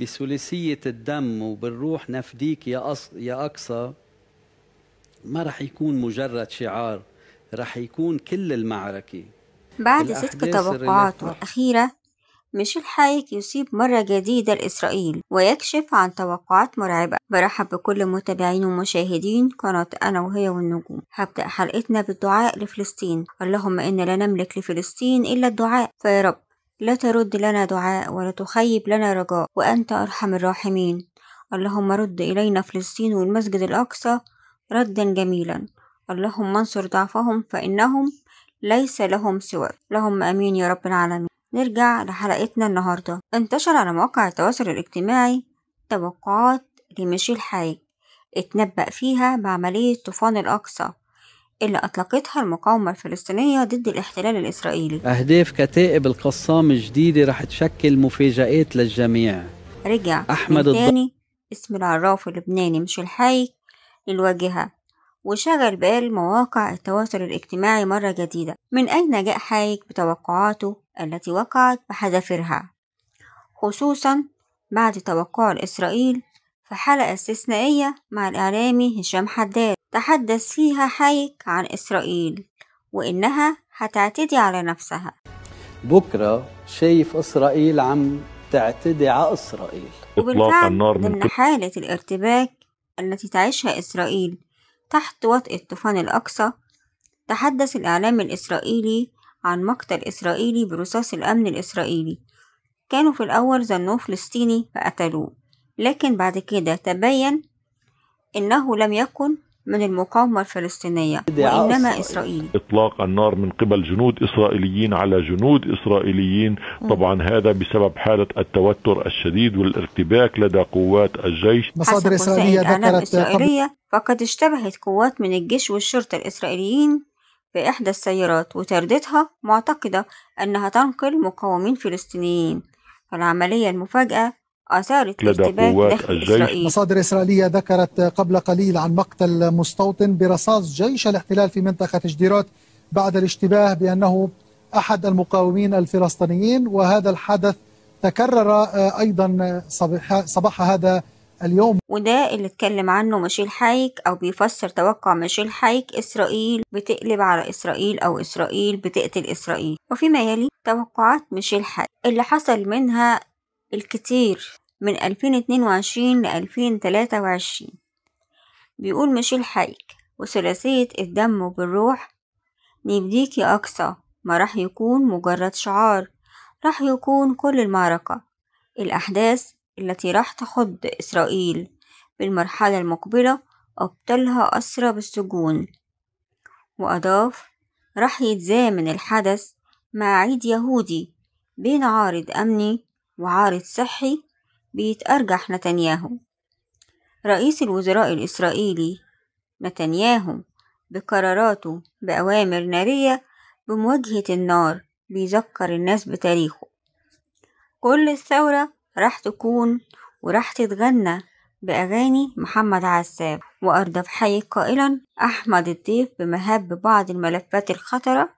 بثلاثية الدم وبالروح نفديك يا, أص... يا أقصى ما رح يكون مجرد شعار رح يكون كل المعركة بعد صدق توقعاته الأخيرة ميشيل حايك يصيب مرة جديدة لإسرائيل ويكشف عن توقعات مرعبة برحب بكل متابعين ومشاهدين قناة أنا وهي والنجوم هبدأ حلقتنا بالدعاء لفلسطين اللهم إنا لا نملك لفلسطين إلا الدعاء فيا رب لا ترد لنا دعاء ولا تخيب لنا رجاء وأنت أرحم الراحمين اللهم رد إلينا فلسطين والمسجد الأقصى ردا جميلا اللهم انصر ضعفهم فإنهم ليس لهم سواك اللهم أمين يا رب العالمين نرجع لحلقتنا النهاردة انتشر على مواقع التواصل الاجتماعي توقعات لمشي حاج اتنبأ فيها بعملية طوفان الأقصى اللي أطلقتها المقاومة الفلسطينية ضد الاحتلال الإسرائيلي أهداف كتائب القسام الجديدة رح تشكل مفاجآت للجميع رجع أحمد الثاني اسم العراف اللبناني مش الحي للواجهة وشغل بال مواقع التواصل الاجتماعي مرة جديدة من أين جاء حايك بتوقعاته التي وقعت بحذافيرها خصوصا بعد توقع الإسرائيل في حلقة استثنائية مع الإعلامي هشام حداد تحدث فيها حايك عن إسرائيل وإنها هتعتدي على نفسها بكرة شايف إسرائيل عم تعتدي على إسرائيل وبالفعل النار من ضمن حالة الارتباك التي تعيشها إسرائيل تحت وطئ الطوفان الأقصى تحدث الإعلام الإسرائيلي عن مقتل إسرائيلي برصاص الأمن الإسرائيلي كانوا في الأول ظنوه فلسطيني فقتلوه لكن بعد كده تبين إنه لم يكن من المقاومة الفلسطينية وإنما إسرائيل إطلاق النار من قبل جنود إسرائيليين على جنود إسرائيليين طبعا هذا بسبب حالة التوتر الشديد والارتباك لدى قوات الجيش مصادر إسرائيلية ذكرت إسرائيلية فقد اشتبهت قوات من الجيش والشرطة الإسرائيليين بإحدى السيارات وطردتها معتقدة أنها تنقل مقاومين فلسطينيين فالعملية المفاجئة أثارت لدى قوات الجيش مصادر إسرائيلية ذكرت قبل قليل عن مقتل مستوطن برصاص جيش الاحتلال في منطقة جديرات بعد الاشتباه بأنه أحد المقاومين الفلسطينيين وهذا الحدث تكرر آه، أيضا آه، صباح, صباح هذا اليوم وده اللي اتكلم عنه ميشيل حايك أو بيفسر توقع ميشيل حايك إسرائيل بتقلب على إسرائيل أو إسرائيل بتقتل إسرائيل وفيما يلي توقعات ميشيل حايك اللي حصل منها الكتير من ألفين اتنين وعشرين لألفين تلاتة وعشرين بيقول مشيل حيك وثلاثية الدم بالروح نبديك يا أقصى ما راح يكون مجرد شعار راح يكون كل المعركة الأحداث التي راح تخض إسرائيل بالمرحلة المقبلة أبطالها أسرى بالسجون وأضاف راح يتزامن الحدث مع عيد يهودي بين عارض أمني وعارض صحي بيتأرجح نتنياهو رئيس الوزراء الإسرائيلي نتنياهو بقراراته بأوامر نارية بمواجهة النار بيذكر الناس بتاريخه كل الثورة راح تكون وراح تتغنى بأغاني محمد عساب وأردف حي قائلا أحمد الضيف بمهاب بعض الملفات الخطرة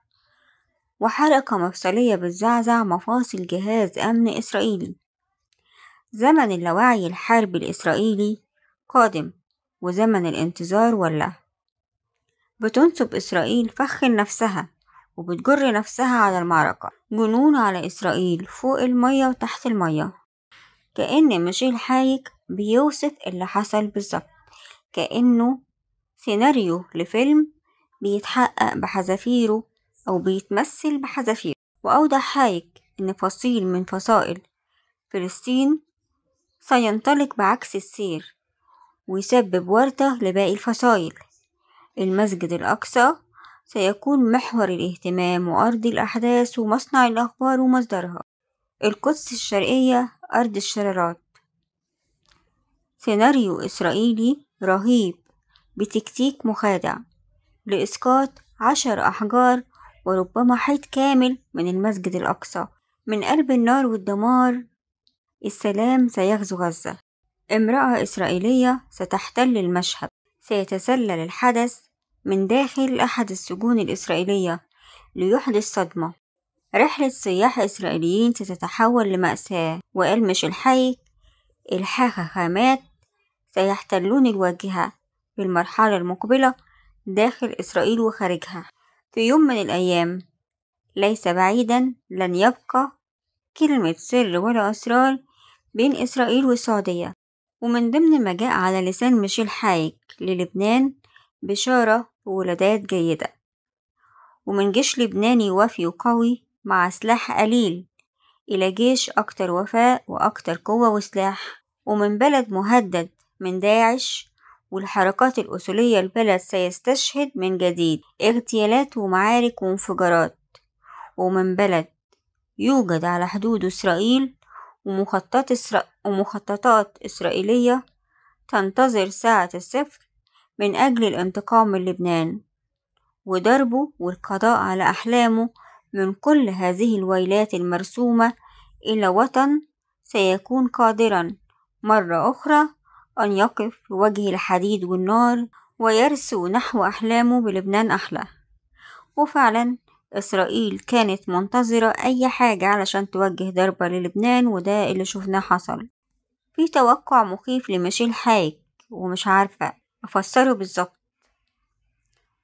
وحرق مفصلية بالزعزع مفاصل جهاز أمن إسرائيلي زمن اللاوعي الحربي الإسرائيلي قادم وزمن الانتظار ولا بتنصب إسرائيل فخ لنفسها وبتجر نفسها على المعركة جنون على إسرائيل فوق المية وتحت المية كأن ميشيل حايك بيوصف اللي حصل بالظبط كأنه سيناريو لفيلم بيتحقق بحذافيره أو بيتمثل بحذافير وأوضح هايك إن فصيل من فصائل فلسطين سينطلق بعكس السير ويسبب وردة لباقي الفصائل المسجد الأقصى سيكون محور الاهتمام وأرض الأحداث ومصنع الأخبار ومصدرها القدس الشرقية أرض الشرارات سيناريو إسرائيلي رهيب بتكتيك مخادع لإسقاط عشر أحجار وربما حيط كامل من المسجد الأقصى من قلب النار والدمار السلام سيغزو غزة امرأة إسرائيلية ستحتل المشهد سيتسلل الحدث من داخل أحد السجون الإسرائيلية ليحدث صدمة رحلة سياح إسرائيليين ستتحول لمأساة وألمش الحي الحاخامات سيحتلون الواجهة في المرحلة المقبلة داخل إسرائيل وخارجها في يوم من الأيام ليس بعيدا لن يبقى كلمة سر ولا أسرار بين إسرائيل والسعودية ومن ضمن ما جاء على لسان ميشيل حايك للبنان بشارة وولادات جيدة ومن جيش لبناني وفي وقوي مع سلاح قليل إلى جيش أكتر وفاء وأكتر قوة وسلاح ومن بلد مهدد من داعش والحركات الأصولية البلد سيستشهد من جديد اغتيالات ومعارك وانفجارات ومن بلد يوجد على حدود إسرائيل ومخطط إسرا... ومخططات إسرائيلية تنتظر ساعة الصفر من أجل الانتقام من لبنان وضربه والقضاء على أحلامه من كل هذه الويلات المرسومة إلى وطن سيكون قادرا مرة أخرى أن يقف في وجه الحديد والنار ويرسو نحو أحلامه بلبنان أحلى وفعلا إسرائيل كانت منتظرة أي حاجة علشان توجه ضربة للبنان وده اللي شفناه حصل في توقع مخيف لميشيل حايك ومش عارفة أفسره بالظبط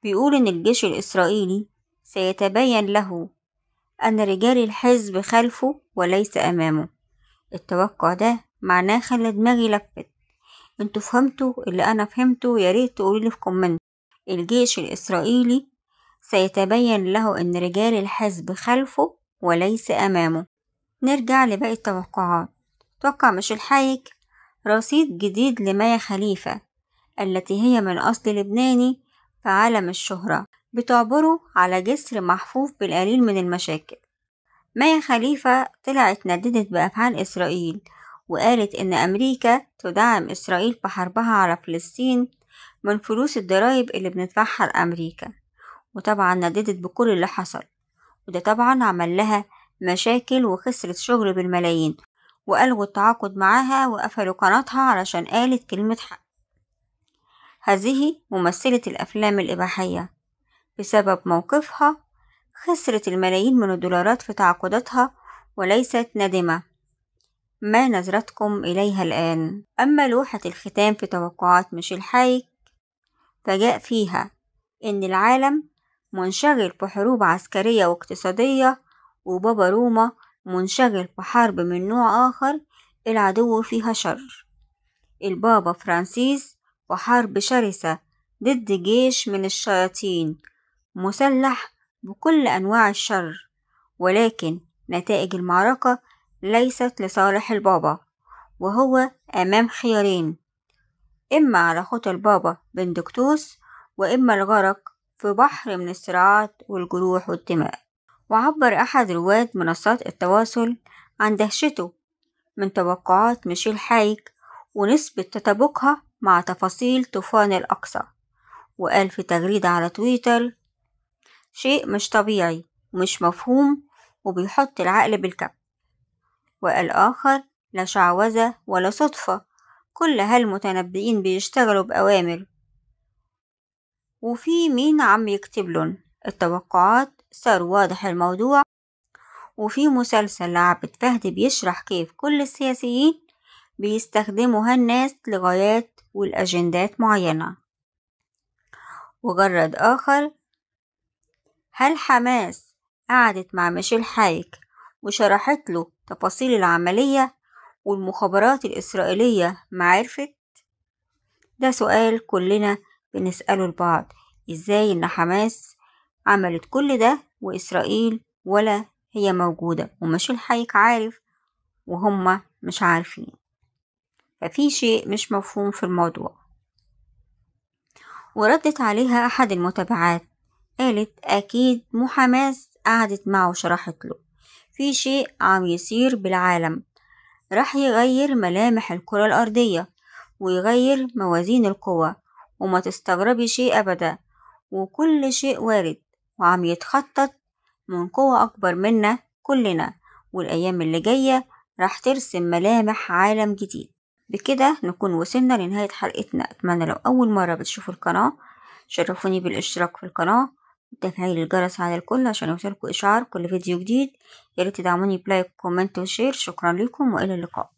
بيقول إن الجيش الإسرائيلي سيتبين له أن رجال الحزب خلفه وليس أمامه التوقع ده معناه خلى دماغي لفت انتوا فهمتوا اللي انا فهمته يا ريت تقولولي في كومنت الجيش الاسرائيلي سيتبين له ان رجال الحزب خلفه وليس امامه نرجع لباقي التوقعات توقع مش الحايك رصيد جديد لمايا خليفة التي هي من أصل لبناني في عالم الشهرة بتعبره على جسر محفوف بالقليل من المشاكل مايا خليفة طلعت نددت بأفعال إسرائيل وقالت إن أمريكا تدعم إسرائيل في حربها على فلسطين من فلوس الضرايب اللي بندفعها لأمريكا وطبعا نددت بكل اللي حصل وده طبعا عمل لها مشاكل وخسرت شغل بالملايين وألغوا التعاقد معاها وقفلوا قناتها علشان قالت كلمة حق هذه ممثلة الأفلام الإباحية بسبب موقفها خسرت الملايين من الدولارات في تعاقداتها وليست نادمة ما نظرتكم إليها الآن أما لوحة الختام في توقعات مش الحي فجاء فيها إن العالم منشغل في حروب عسكرية واقتصادية وبابا روما منشغل في حرب من نوع آخر العدو فيها شر البابا فرانسيس وحرب شرسة ضد جيش من الشياطين مسلح بكل أنواع الشر ولكن نتائج المعركة ليست لصالح البابا وهو أمام خيارين إما على خطى البابا بندكتوس وإما الغرق في بحر من الصراعات والجروح والدماء وعبر أحد رواد منصات التواصل عن دهشته من توقعات ميشيل حايك ونسبة تطابقها مع تفاصيل طوفان الأقصى وقال في تغريدة على تويتر شيء مش طبيعي ومش مفهوم وبيحط العقل بالكب والآخر لا شعوذة ولا صدفة كل هالمتنبئين بيشتغلوا بأوامر وفي مين عم يكتبلن التوقعات صار واضح الموضوع وفي مسلسل لعبد فهد بيشرح كيف كل السياسيين بيستخدموا هالناس لغايات والأجندات معينة وجرد آخر هل حماس قعدت مع ميشيل حايك وشرحت له تفاصيل العملية والمخابرات الإسرائيلية معرفت؟ ده سؤال كلنا بنسأله لبعض إزاي إن حماس عملت كل ده وإسرائيل ولا هي موجودة ومش الحيك عارف وهم مش عارفين ففي شيء مش مفهوم في الموضوع وردت عليها أحد المتابعات قالت أكيد مو حماس قعدت معه وشرحت له في شيء عم يصير بالعالم راح يغير ملامح الكرة الأرضية ويغير موازين القوى وما تستغربي شيء أبدا وكل شيء وارد وعم يتخطط من قوة أكبر منا كلنا والأيام اللي جاية راح ترسم ملامح عالم جديد بكده نكون وصلنا لنهاية حلقتنا أتمنى لو أول مرة بتشوفوا القناة شرفوني بالاشتراك في القناة وتفعيل الجرس على الكل عشان يوصلكوا إشعار كل فيديو جديد ياريت تدعموني بلايك وكومنت وشير شكرا لكم وإلى اللقاء